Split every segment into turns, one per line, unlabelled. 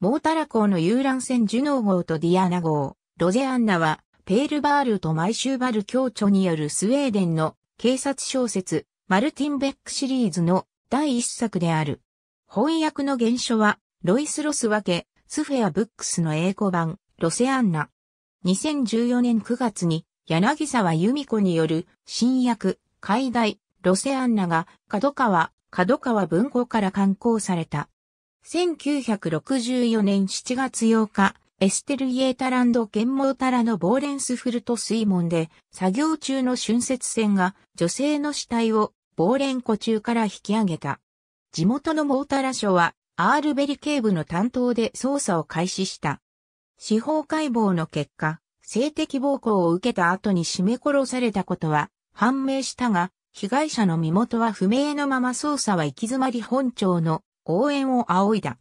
モータラ港の遊覧船ジュノー号とディアナ号、ロゼアンナは、ペールバールとマイシューバル協著によるスウェーデンの警察小説、マルティン・ベックシリーズの第一作である。翻訳の原書は、ロイス・ロス分け、スフェア・ブックスの英語版、ロセアンナ。2014年9月に、柳沢由美子による、新訳、解題、ロセアンナが、角川、角川文庫から刊行された。1964年7月8日、エステルイエータランド県モータラのボーレンスフルト水門で作業中の春節船が女性の死体をボーレン湖中から引き上げた。地元のモータラ署はアールベリ警部の担当で捜査を開始した。司法解剖の結果、性的暴行を受けた後に絞め殺されたことは判明したが、被害者の身元は不明のまま捜査は行き詰まり本庁の応援を仰いだ。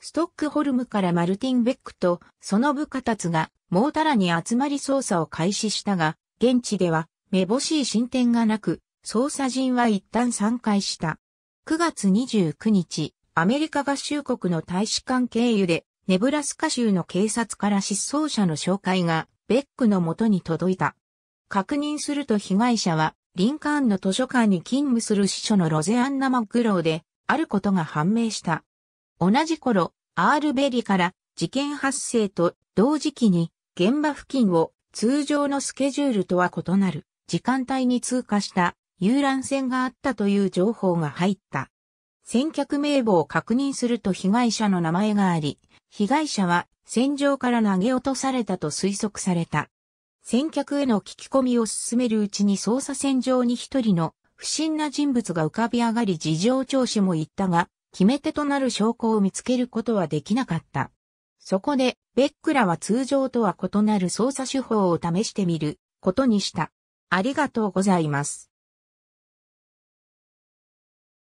ストックホルムからマルティン・ベックとその部下たちがモータラに集まり捜査を開始したが、現地ではめぼしい進展がなく、捜査陣は一旦散開した。9月29日、アメリカ合衆国の大使館経由で、ネブラスカ州の警察から失踪者の紹介が、ベックの元に届いた。確認すると被害者は、リンカーンの図書館に勤務する司書のロゼアンナ・マッグローで、あることが判明した。同じ頃、アールベリから事件発生と同時期に現場付近を通常のスケジュールとは異なる時間帯に通過した遊覧船があったという情報が入った。先客名簿を確認すると被害者の名前があり、被害者は船上から投げ落とされたと推測された。先客への聞き込みを進めるうちに捜査線上に一人の不審な人物が浮かび上がり事情聴取も言ったが、決め手となる証拠を見つけることはできなかった。そこで、ベックラは通常とは異なる捜査手法を試してみることにした。ありがとうございます。